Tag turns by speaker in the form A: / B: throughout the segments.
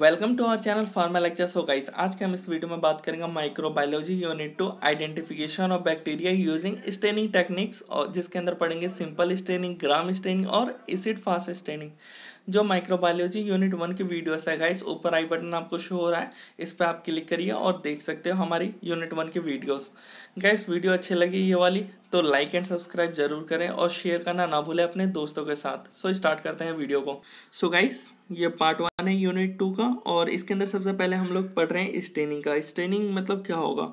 A: welcome to our channel pharma lecture so guys आज के हम इस वीडियो में बात करेंगे microbiology unit two identification of bacteria using staining techniques और जिसके अंदर पढ़ेंगे सिंपल स्टेनिंग ग्राम स्टेनिंग और एसिड फास्ट स्टेनिंग जो माइक्रोबायोलॉजी यूनिट वन की वीडियोस है गाइस ऊपर आई बटन आपको शो हो रहा है इस पर आप क्लिक करिए और देख सकते हो हमारी यूनिट वन की वीडियोस गाइस वीडियो अच्छी लगी ये वाली तो लाइक एंड सब्सक्राइब जरूर करें और शेयर करना ना भूलें अपने दोस्तों के साथ सो स्टार्ट करते हैं वीडियो को सो गाइस ये part one one unit two का और इसके अंदर सबसे पहले हम लोग पढ़ रहे हैं स्टेनिंग का स्टेनिंग मतलब क्या होगा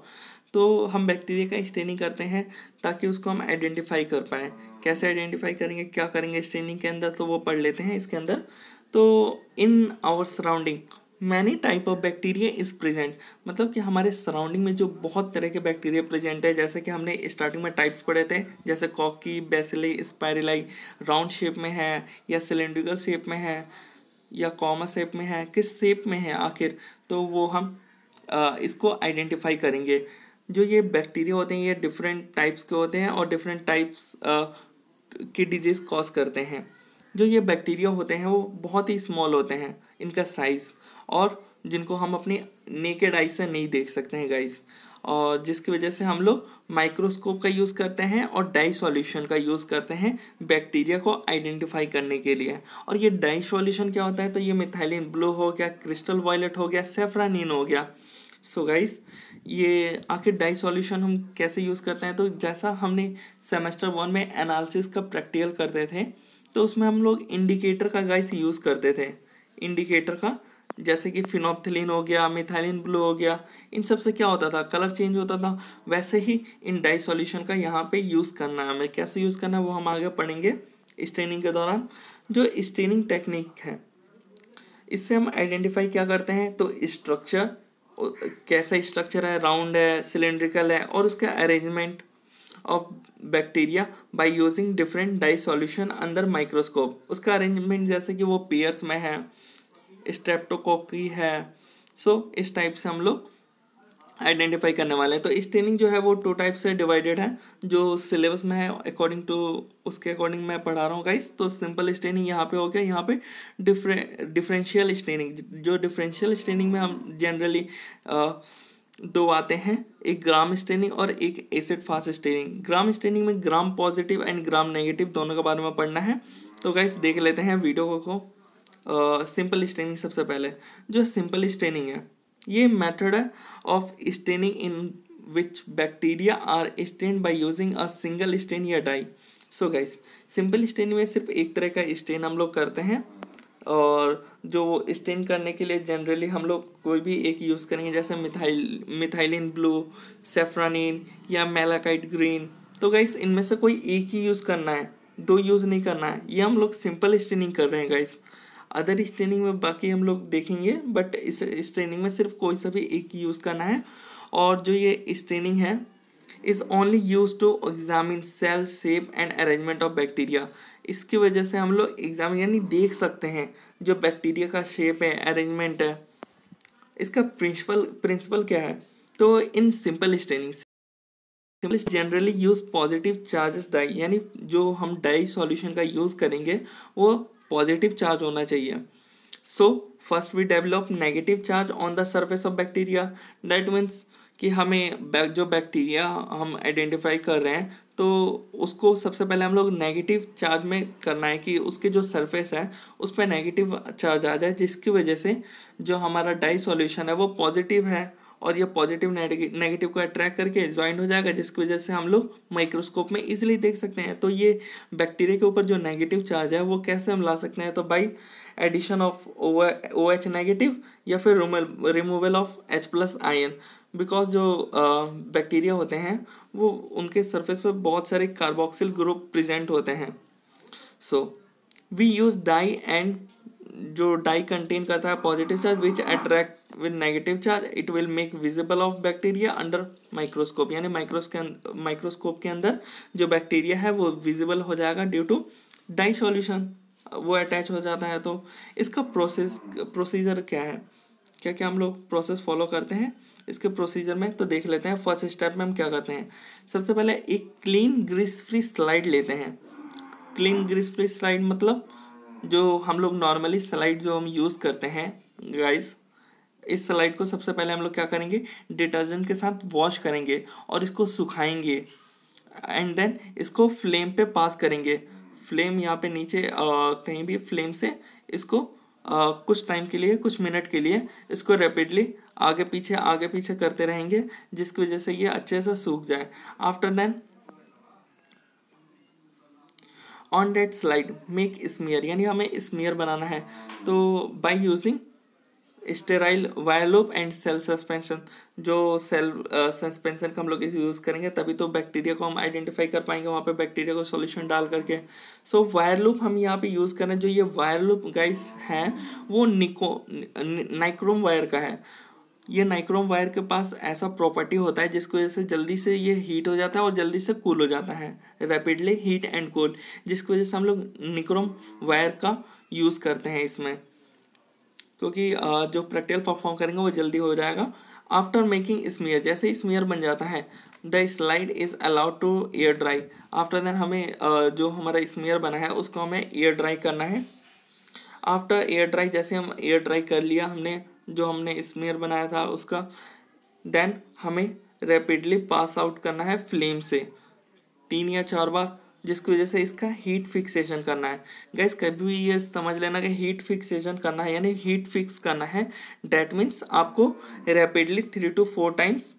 A: तो हम बैक्टीरिया का स्टेनिंग करते हैं ताकि उसको हम आइडेंटिफाई कर पाएँ कैसे आइडेंटिफाई करेंगे क्या करेंगे स्टेनिंग के अंदर तो वो पढ़ लेते हैं इसके अंदर तो in our surrounding many type of bacteria is present मतलब कि हमारे सराउंडिंग में जो बहुत तरह के बैक्टीरिया प्रेजेंट है जैसे कि हमने स्टार्टिंग में टाइप्स पढ़े थे जैसे cocci bacilli spirilli round shape में है या सिलेंड्रिकल शेप में है या कॉमा सेप में है किस सेप में है आखिर तो वो हम आ, इसको आइडेंटिफाई करेंगे जो ये बैक्टीरिया होते हैं ये डिफरेंट टाइप्स के होते हैं और डिफरेंट टाइप्स की डिजीज़ कॉज करते हैं जो ये बैक्टीरिया होते हैं वो बहुत ही स्मॉल होते हैं इनका साइज़ और जिनको हम अपनी नेकेड आई से नहीं देख सकते हैं गाइस और जिसकी वजह से हम लोग माइक्रोस्कोप का यूज़ करते हैं और डाई सॉल्यूशन का यूज़ करते हैं बैक्टीरिया को आइडेंटिफाई करने के लिए और ये डाई सॉल्यूशन क्या होता है तो ये मिथाइलिन ब्लू हो गया क्रिस्टल वॉयलेट हो गया सेफ्रानिन हो गया सो so गाइस ये आखिर डाई सॉल्यूशन हम कैसे यूज़ करते हैं तो जैसा हमने सेमेस्टर वन में एनालिसिस का प्रैक्टिकल करते थे तो उसमें हम लोग इंडिकेटर का गाइस यूज़ करते थे इंडिकेटर का जैसे कि फिनोपथिलीन हो गया मिथाइलिन ब्लू हो गया इन सब से क्या होता था कलर चेंज होता था वैसे ही इन डाई सॉल्यूशन का यहाँ पे यूज़ करना है हमें कैसे यूज़ करना है वो हम आगे पढ़ेंगे स्ट्रेनिंग के दौरान जो स्ट्रेनिंग टेक्निक है इससे हम आइडेंटिफाई क्या करते हैं तो स्ट्रक्चर कैसा स्ट्रक्चर है राउंड है सिलेंड्रिकल है और उसका arrangement of bacteria by using different dye solution अंदर माइक्रोस्कोप उसका अरेंजमेंट जैसे कि वो पेयर्स में है स्ट्रेप्टोकोकी है सो so, इस टाइप से हम लोग आइडेंटिफाई करने वाले हैं तो स्टेनिंग जो है वो टू टाइप से डिवाइडेड है जो सिलेबस में है अकॉर्डिंग टू उसके अकॉर्डिंग मैं पढ़ा रहा हूँ गाइस तो सिंपल स्टेनिंग यहाँ पे हो गया यहाँ पे डिफरें डिफरेंशियल स्टेनिंग जो डिफरेंशियल स्टेनिंग में हम जनरली दो आते हैं एक ग्राम स्टेनिंग और एक acid fast staining gram staining में gram positive and gram negative दोनों के बारे में पढ़ना है तो गाइस देख लेते हैं वीडियो को सिंपल स्टेनिंग सबसे पहले जो सिंपल स्टेनिंग है ये मेथड है of staining in which bacteria are stain by using a single stain या dye so guys simple stain में सिर्फ एक तरह का स्टेन हम लोग करते हैं और जो स्टेन करने के लिए जनरली हम लोग कोई भी एक यूज़ करेंगे जैसे मिथाइल मिथाइलिन ब्लू सेफ्रानिन या मेलाकाइट ग्रीन तो गाइस इनमें से कोई एक ही यूज़ करना है दो यूज़ नहीं करना है ये हम लोग सिंपल स्टेनिंग कर रहे हैं गाइस अदर इस ट्रेनिंग में बाकी हम लोग देखेंगे बट इस इस ट्रेनिंग में सिर्फ कोई सा भी एक ही यूज़ करना है और जो ये इस ट्रेनिंग है is only use to examine cell shape and arrangement of bacteria इसकी वजह से हम लोग एग्जाम यानी देख सकते हैं जो बैक्टीरिया का शेप है अरेंजमेंट है इसका प्रिंसिपल प्रिंसिपल क्या है तो in simple straining simple generally use positive charges dye यानी जो हम डाई सॉल्यूशन का यूज़ करेंगे वो पॉजिटिव चार्ज होना चाहिए so first we develop negative charge on the surface of bacteria that means कि हमें जो बैक्टीरिया हम आइडेंटिफाई कर रहे हैं तो उसको सबसे पहले हम लोग नेगेटिव चार्ज में करना है कि उसके जो सरफेस है उस पर नेगेटिव चार्ज आ जाए जिसकी वजह से जो हमारा डाई सॉल्यूशन है वो पॉजिटिव है और ये पॉजिटिव नेगेटिव को अट्रैक्ट करके ज्वाइन हो जाएगा जिसकी वजह से हम लोग माइक्रोस्कोप में इजिली देख सकते हैं तो ये बैक्टीरिया के ऊपर जो नेगेटिव चार्ज है वो कैसे हम ला सकते हैं तो by addition of O H negative या फिर removal of H plus ion because जो बैक्टीरिया होते हैं वो उनके सरफेस पर बहुत सारे कार्बोक्सिल ग्रुप प्रजेंट होते हैं so we use dye and जो डाई कंटेन करता है positive charge which attract with negative charge it will make visible of bacteria under microscope यानी माइक्रोस्कोप माइक्रोस्कोप के अंदर जो बैक्टीरिया है वो विजिबल हो जाएगा ड्यू टू डाई सॉल्यूशन वो अटैच हो जाता है तो इसका प्रोसेस प्रोसीजर क्या है क्या क्या हम लोग प्रोसेस फॉलो करते हैं इसके प्रोसीजर में तो देख लेते हैं फर्स्ट स्टेप में हम क्या करते हैं सबसे पहले एक क्लीन ग्रीस फ्री स्लाइड लेते हैं क्लीन ग्रीस फ्री स्लाइड मतलब जो हम लोग नॉर्मली स्लाइड जो हम यूज़ करते हैं गाइस इस स्लाइड को सबसे पहले हम लोग क्या करेंगे डिटर्जेंट के साथ वॉश करेंगे और इसको सुखाएंगे एंड देन इसको फ्लेम पे पास करेंगे फ्लेम यहाँ पे नीचे आ, कहीं भी फ्लेम से इसको आ, कुछ टाइम के लिए कुछ मिनट के लिए इसको रैपिडली आगे पीछे आगे पीछे करते रहेंगे जिसकी वजह से ये अच्छे से सूख जाए after then on that slide make smear यानी हमें स्मियर बनाना है तो by using sterile wire loop and cell suspension जो सेल सस्पेंशन का हम लोग इसे यूज़ करेंगे तभी तो बैक्टीरिया को हम आइडेंटिफाई कर पाएंगे वहाँ पे बैक्टीरिया को सॉल्यूशन डाल करके सो so, वायरलूप हम यहाँ पे यूज़ करें जो ये वायरलूप गाइस हैं वो निको नाइक्रोम वायर का है ये नाइक्रोम वायर के पास ऐसा प्रॉपर्टी होता है जिसकी वजह से जल्दी से ये हीट हो जाता है और जल्दी से कूल हो जाता है रैपिडली हीट एंड कूल जिसकी वजह से हम लोग निक्रोम वायर का यूज़ करते हैं इसमें क्योंकि जो प्रैक्टिकल परफॉर्म करेंगे वो जल्दी हो जाएगा आफ्टर मेकिंग स्मीयर जैसे स्मीयर बन जाता है the slide is allowed to air dry after then हमें जो हमारा स्मीयर बना है उसको हमें एयर ड्राई करना है आफ्टर एयर ड्राई जैसे हम एयर ड्राई कर लिया हमने जो हमने स्मेयर बनाया था उसका देन हमें रैपिडली पास आउट करना है फ्लेम से तीन या चार बार जिसकी वजह से इसका हीट फिक्सेशन करना है गैस कभी भी ये समझ लेना कि हीट फिक्सेशन करना है यानी हीट फिक्स करना है डैट मीन्स आपको rapidly three to four times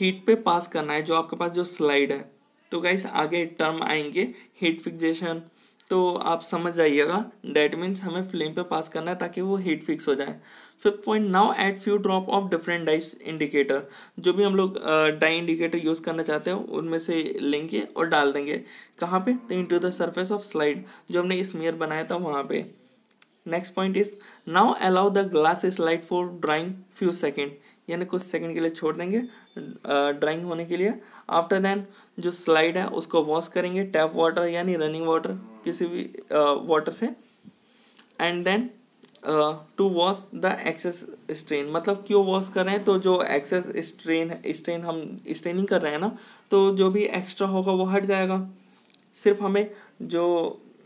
A: heat पे पास करना है जो आपके पास जो स्लाइड है तो गैस आगे टर्म आएंगे हीट फिक्सेशन तो आप समझ जाइएगा डैट मीन्स हमें फ्लेम पे पास करना है ताकि वो हीट फिक्स हो जाए fifth point now add few drop of different dyes indicator जो भी हम लोग डाई इंडिकेटर यूज़ करना चाहते हैं उनमें से लेंगे और डाल देंगे कहाँ पे तो into the surface of slide जो हमने स्मेयर बनाया था वहाँ पे next point is now allow the glass slide for drying few second यानी कुछ सेकंड के लिए छोड़ देंगे ड्राइंग होने के लिए आफ्टर देन जो स्लाइड है उसको वॉश करेंगे टैप वाटर यानी रनिंग वाटर किसी भी वाटर से and then to wash the excess strain मतलब क्यों वॉश कर रहे हैं तो जो एक्सेस स्ट्रेन स्ट्रेन हम स्ट्रेनिंग कर रहे हैं ना तो जो भी एक्स्ट्रा होगा वो हट जाएगा सिर्फ हमें जो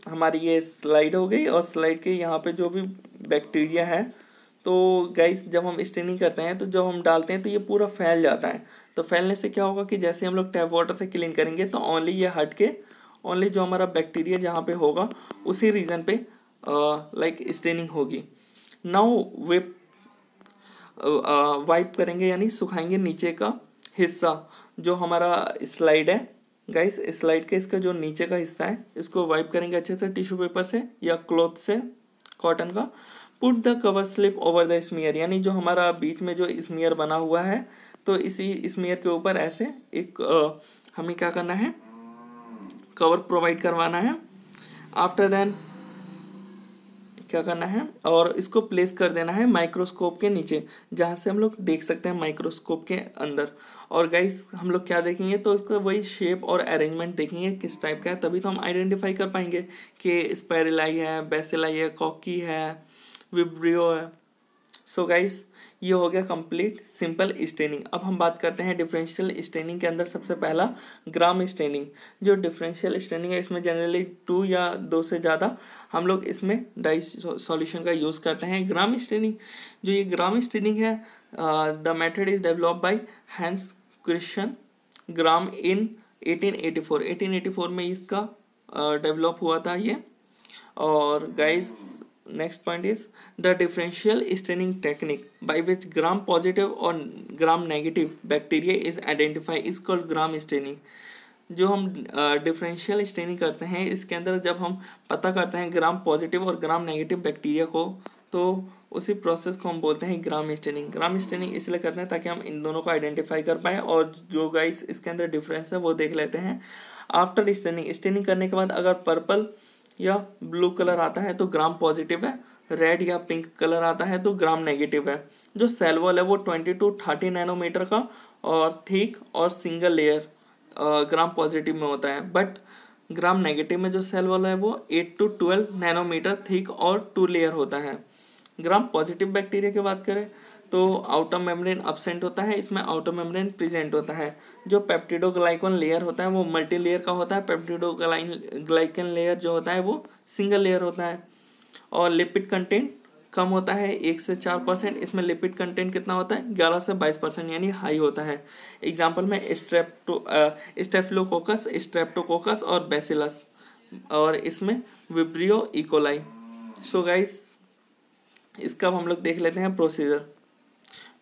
A: हमारी ये स्लाइड हो गई और स्लाइड के यहाँ पे जो भी बैक्टीरिया है तो गैस जब हम स्ट्रेनिंग करते हैं तो जब हम डालते हैं तो ये पूरा फैल जाता है तो फैलने से क्या होगा कि जैसे हम लोग टैप वाटर से क्लीन करेंगे तो ओनली ये हट के ओनली जो हमारा बैक्टीरिया जहाँ पे होगा उसी रीज़न पे लाइक स्टेनिंग होगी नाउ वेप वाइप करेंगे यानी सुखाएंगे नीचे का हिस्सा जो हमारा स्लाइड है गाइस स्लाइड का इसका जो नीचे का हिस्सा है इसको वाइप करेंगे अच्छे से टिश्यू पेपर से या क्लॉथ से कॉटन का put the cover slip over the smear यानी जो हमारा बीच में जो स्मीयर बना हुआ है तो इसी स्मियर के ऊपर ऐसे एक हमें क्या करना है कवर प्रोवाइड करवाना है आफ्टर देन क्या करना है और इसको प्लेस कर देना है माइक्रोस्कोप के नीचे जहाँ से हम लोग देख सकते हैं माइक्रोस्कोप के अंदर और गाइस हम लोग क्या देखेंगे तो इसका वही शेप और अरेंजमेंट देखेंगे किस टाइप का है तभी तो हम आइडेंटिफाई कर पाएंगे कि स्पेरिलाई है बेसिलाई है कॉकी है विब्रियो है सो so गाइस ये हो गया कंप्लीट सिंपल स्टेनिंग अब हम बात करते हैं डिफरेंशियल स्टेनिंग के अंदर सबसे पहला ग्राम स्टेनिंग जो डिफरेंशियल स्टेनिंग है इसमें जनरली टू या दो से ज़्यादा हम लोग इसमें डाई सॉल्यूशन का यूज़ करते हैं ग्राम स्टेनिंग जो ये ग्राम स्टेनिंग है the method is develop by Hans Christian Gram in 1884 1884 में इसका डेवलप uh, हुआ था ये और guys next point is the differential staining technique by which gram positive or gram negative bacteria is identified is called gram staining जो हम differential staining करते हैं इसके अंदर जब हम पता करते हैं ग्राम पॉजिटिव और ग्राम नेगेटिव बैक्टीरिया को तो उसी प्रोसेस को हम बोलते हैं ग्राम स्टेनिंग ग्राम स्टेनिंग इसलिए करते हैं ताकि हम इन दोनों को आइडेंटिफाई कर पाएँ और जो गाइस इसके अंदर डिफरेंस है वो देख लेते हैं आफ्टर स्टेनिंग स्टेनिंग करने के बाद अगर पर्पल या ब्लू कलर आता है तो ग्राम पॉजिटिव है रेड या पिंक कलर आता है तो ग्राम नेगेटिव है जो सेल वॉल है वो ट्वेंटी टू थर्टी नैनोमीटर का और थीक और सिंगल लेयर ग्राम पॉजिटिव में होता है बट ग्राम नेगेटिव में जो सेल वॉल है वो eight to twelve nanometre thick और टू लेयर होता है ग्राम पॉजिटिव बैक्टीरिया की बात करें तो आउटर मेम्ब्रेन अपसेंट होता है इसमें आउटर मेम्ब्रेन प्रेजेंट होता है जो पेप्टिडोग्लाइकन लेयर होता है वो मल्टी लेयर का होता है पेप्टिडोग्लाइन ग्लाइकन लेयर जो होता है वो सिंगल लेयर होता है और लिपिड कंटेंट कम होता है एक से चार परसेंट इसमें लिपिड कंटेंट कितना होता है ग्यारह से बाईस परसेंट यानी हाई होता है एग्जाम्पल में स्ट्रेप्टो स्टेफ्लोकोकस स्ट्रेप्टोकोकस और बेसिलस और इसमें विब्रियो इकोलाई सो गाइस इसका हम लोग देख लेते हैं प्रोसीजर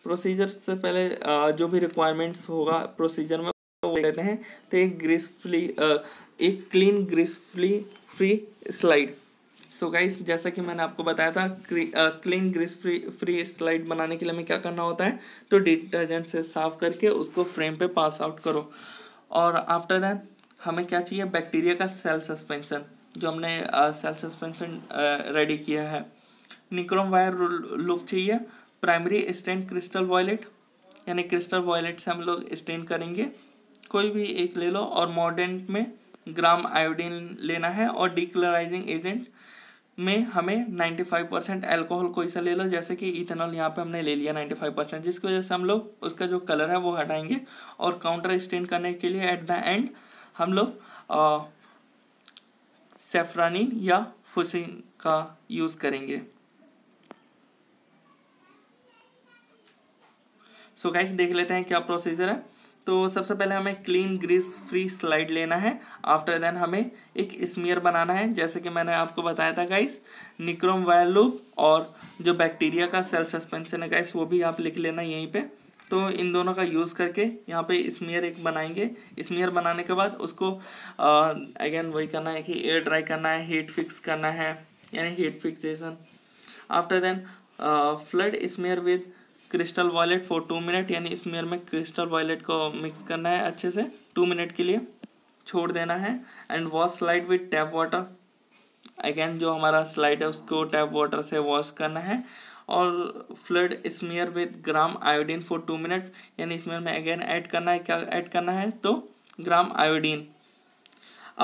A: प्रोसीजर से पहले जो भी रिक्वायरमेंट्स होगा प्रोसीजर में वो कहते हैं तो एक ग्रेसफुली एक clean gracefully free slide so so guys जैसा कि मैंने आपको बताया था clean grease free free slide बनाने के लिए हमें क्या करना होता है तो डिटर्जेंट से साफ करके उसको फ्रेम पे पास आउट करो और आफ्टर दैट हमें क्या चाहिए बैक्टीरिया का सेल सस्पेंसन जो हमने सेल सस्पेंसन रेडी किया है निक्रोम वायर लुक चाहिए प्राइमरी स्टेंट क्रिस्टल वॉयलेट यानी क्रिस्टल वॉयलेट से हम लोग स्टेन करेंगे कोई भी एक ले लो और मॉडर्न में ग्राम आयोडीन लेना है और डिक्लोराइजिंग एजेंट में हमें नाइन्टी फाइव परसेंट एल्कोहल कोई सा ले लो जैसे कि इथेनॉल यहाँ पे हमने ले लिया नाइन्टी फाइव परसेंट जिसकी वजह से हम लोग उसका जो कलर है वो हटाएंगे और काउंटर स्टेन करने के लिए एट द एंड हम लोग सेफ्रानिन या फुसिन का यूज़ करेंगे सो so, गाइस देख लेते हैं क्या प्रोसीजर है तो सबसे पहले हमें क्लीन ग्रीस फ्री स्लाइड लेना है आफ्टर देन हमें एक स्मियर बनाना है जैसे कि मैंने आपको बताया था गाइस निक्रोम वायर लूप और जो बैक्टीरिया का सेल सस्पेंशन है गाइस वो भी आप लिख लेना यहीं पे तो इन दोनों का यूज़ करके यहाँ पे स्मियर एक बनाएंगे स्मियर बनाने के बाद उसको अगेन वही करना है कि एयर ड्राई करना है हीट फिक्स करना है यानी heat fixation after then flood smear with crystal violet for two minute यानी इस में क्रिस्टल वॉयलेट को मिक्स करना है अच्छे से टू मिनट के लिए छोड़ देना है and wash slide with tap water again जो हमारा स्लाइड है उसको टैप वाटर से वॉश करना है और flood smear with gram iodine for two minute यानी इसमें में अगेन ऐड करना है क्या ऐड करना है तो gram iodine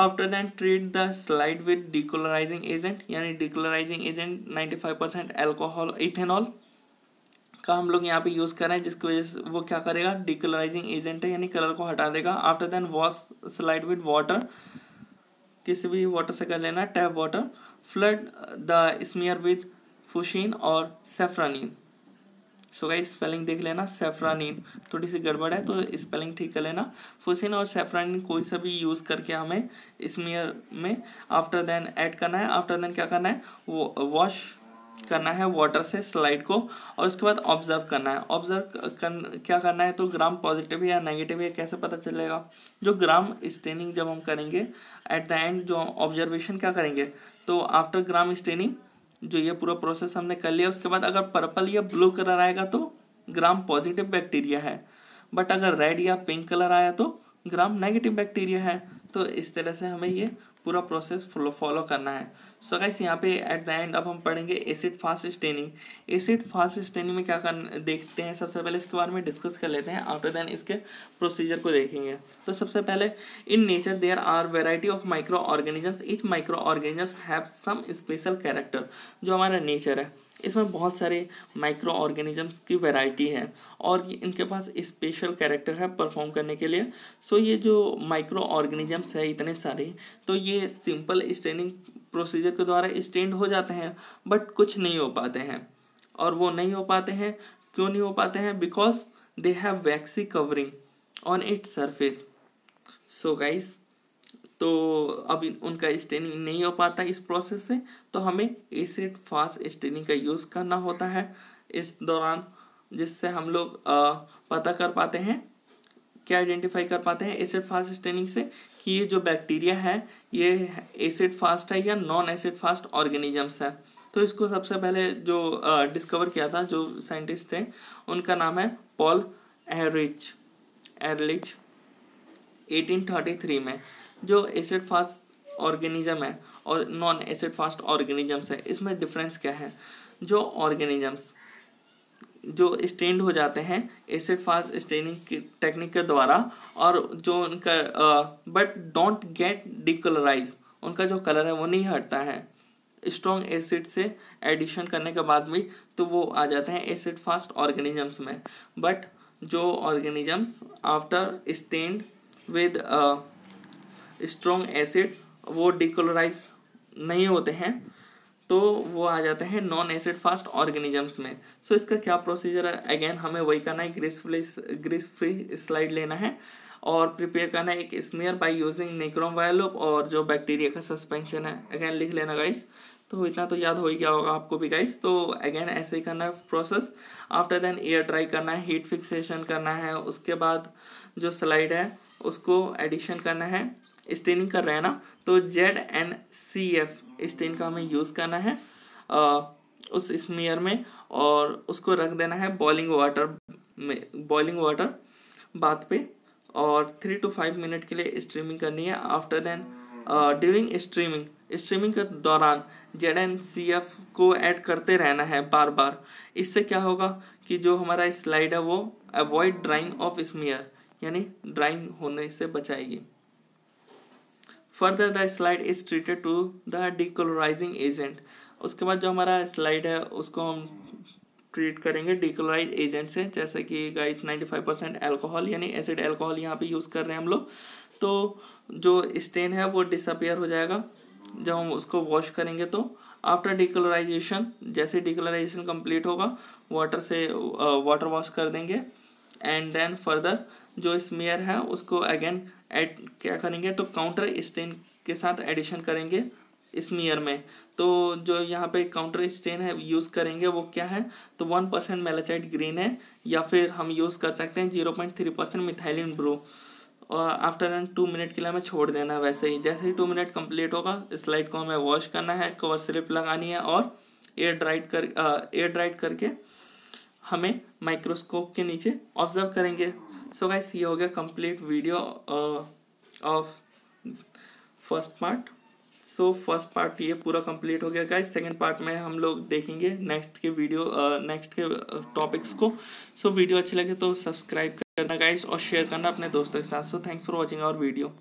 A: after then treat the slide with decolourising agent यानी decolourising agent ninety five percent alcohol ethanol का हम लोग यहाँ पे यूज़ कर रहे हैं जिसकी वजह से वो क्या करेगा डिकलराइजिंग एजेंट है यानी कलर को हटा देगा after then wash slide with water किसी भी वाटर से कर लेना tap water flood the smear with fuchsin और सेफ्रानिन सो गाइस स्पेलिंग देख लेना सेफ्रानिन थोड़ी सी गड़बड़ है तो स्पेलिंग ठीक कर लेना फुसिन और सेफ्रानिन कोई सा भी यूज़ करके हमें स्मियर में आफ्टर देन ऐड करना है आफ्टर देन क्या करना है वो वॉश करना है वाटर से स्लाइड को और उसके बाद ऑब्जर्व करना है ऑब्जर्व कर, क्या करना है तो ग्राम पॉजिटिव है या नेगेटिव है कैसे पता चलेगा जो ग्राम स्टेनिंग जब हम करेंगे एट द एंड जो ऑब्जर्वेशन क्या करेंगे तो आफ्टर ग्राम स्टेनिंग जो ये पूरा प्रोसेस हमने कर लिया उसके बाद अगर पर्पल या ब्लू कलर आएगा तो ग्राम पॉजिटिव बैक्टीरिया है बट अगर रेड या पिंक कलर आया तो ग्राम नेगेटिव बैक्टीरिया है तो इस तरह से हमें ये पूरा प्रोसेस फॉलो करना है सो so गाइस यहाँ पे एट द एंड अब हम पढ़ेंगे acid fast staining acid fast staining में क्या कर देखते हैं सबसे पहले इसके बारे में डिस्कस कर लेते हैं आफ्टर देन इसके प्रोसीजर को देखेंगे तो सबसे पहले in nature there are variety of micro organisms each micro organisms have some special character जो हमारा नेचर है इसमें बहुत सारे माइक्रो ऑर्गेनिजम्स की वैरायटी है और ये इनके पास स्पेशल कैरेक्टर है परफॉर्म करने के लिए सो ये जो माइक्रो ऑर्गेनिजम्स है इतने सारे तो ये सिंपल स्टेनिंग प्रोसीजर के द्वारा स्टेंड हो जाते हैं बट कुछ नहीं हो पाते हैं और वो नहीं हो पाते हैं क्यों नहीं हो पाते हैं because they have waxy covering on its surface so guys तो अब उनका स्टेनिंग नहीं हो पाता इस प्रोसेस से तो हमें एसिड फास्ट स्टेनिंग का यूज़ करना होता है इस दौरान जिससे हम लोग पता कर पाते हैं क्या आइडेंटिफाई कर पाते हैं एसिड फास्ट स्टेनिंग से कि ये जो बैक्टीरिया है ये एसिड फास्ट है या नॉन एसिड फास्ट ऑर्गेनिजम्स है तो इसको सबसे पहले जो डिस्कवर किया था जो साइंटिस्ट थे उनका नाम है पॉल एरिच एरलिच 1833 में जो एसिड फास्ट ऑर्गेनिज्म है और नॉन एसिड फास्ट ऑर्गेनिजम्स है इसमें डिफरेंस क्या है जो ऑर्गेनिजम्स जो स्टेंड हो जाते हैं एसिड फास्ट स्टेनिंग टेक्निक के द्वारा और जो उनका बट डोंट गेट डिकलराइज उनका जो कलर है वो नहीं हटता है स्ट्रॉन्ग एसिड से एडिशन करने के बाद भी तो वो आ जाते हैं एसिड फास्ट ऑर्गेनिजम्स में बट जो organisms after stand with strong acid वो डिकोलराइज नहीं होते हैं तो वो आ जाते हैं नॉन एसिड फास्ट ऑर्गेनिजम्स में सो so, इसका क्या प्रोसीजर है अगेन हमें वही करना है grease free grease free slide लेना है और प्रिपेयर करना है एक smear by using nichrome wire loop और जो बैक्टीरिया का सस्पेंशन है अगेन लिख लेना गाइस तो इतना तो याद हो ही गया होगा आपको भी गाइस तो अगेन ऐसे ही करना है process after then air dry करना है हीट फिक्सेशन करना है उसके बाद जो स्लाइड है उसको एडिशन करना है स्टेनिंग कर रहे हैं ना तो Z N C F stain का हमें यूज़ करना है आ, उस स्मेयर में और उसको रख देना है बॉइलिंग वाटर में बॉइलिंग वाटर बात पे और थ्री टू फाइव मिनट के लिए स्ट्रीमिंग करनी है after then during streaming streaming के दौरान जेड एन सी एफ को ऐड करते रहना है बार बार इससे क्या होगा कि जो हमारा स्लाइड है वो अवॉइड ड्राइंग ऑफ स्मेयर यानी ड्राइंग होने से बचाएगी further the slide is treated to the decolourising agent उसके बाद जो हमारा स्लाइड है उसको हम ट्रीट करेंगे डिकोलराइज एजेंट से जैसे कि गाइस 95 परसेंट एल्कोहल यानी एसिड एल्कोहल यहाँ पे यूज़ कर रहे हैं हम लोग तो जो स्टेन है वो डिसअपियर हो जाएगा जब हम उसको वॉश करेंगे तो आफ्टर डिकोलोराइजेशन जैसे डिकोलराइजेशन कंप्लीट होगा वाटर से वाटर uh, वॉश कर देंगे एंड देन फर्दर जो स्मेयर है उसको अगेन ऐड क्या करेंगे तो काउंटर स्टेन के साथ एडिशन करेंगे स्मेयर में तो जो यहाँ पे काउंटर स्टेन है यूज़ करेंगे वो क्या है तो वन परसेंट मेलाचाइट ग्रीन है या फिर हम यूज़ कर सकते हैं zero point three percent methylene blue और आफ्टर एन टू मिनट के लिए हमें छोड़ देना है वैसे ही जैसे ही टू मिनट कंप्लीट होगा स्लाइड को हमें वॉश करना है कवर स्लिप लगानी है और एयर ड्राइड कर एयर ड्राइड करके हमें माइक्रोस्कोप के नीचे ऑब्जर्व करेंगे सो so गाइस ये हो गया complete video of first part so first part ये पूरा कंप्लीट हो गया गाइस सेकंड पार्ट में हम लोग देखेंगे नेक्स्ट के वीडियो नेक्स्ट uh, के टॉपिक्स uh, को सो so, वीडियो अच्छी लगे तो सब्सक्राइब करना गाइस और शेयर करना अपने दोस्तों के साथ so thanks for watching our video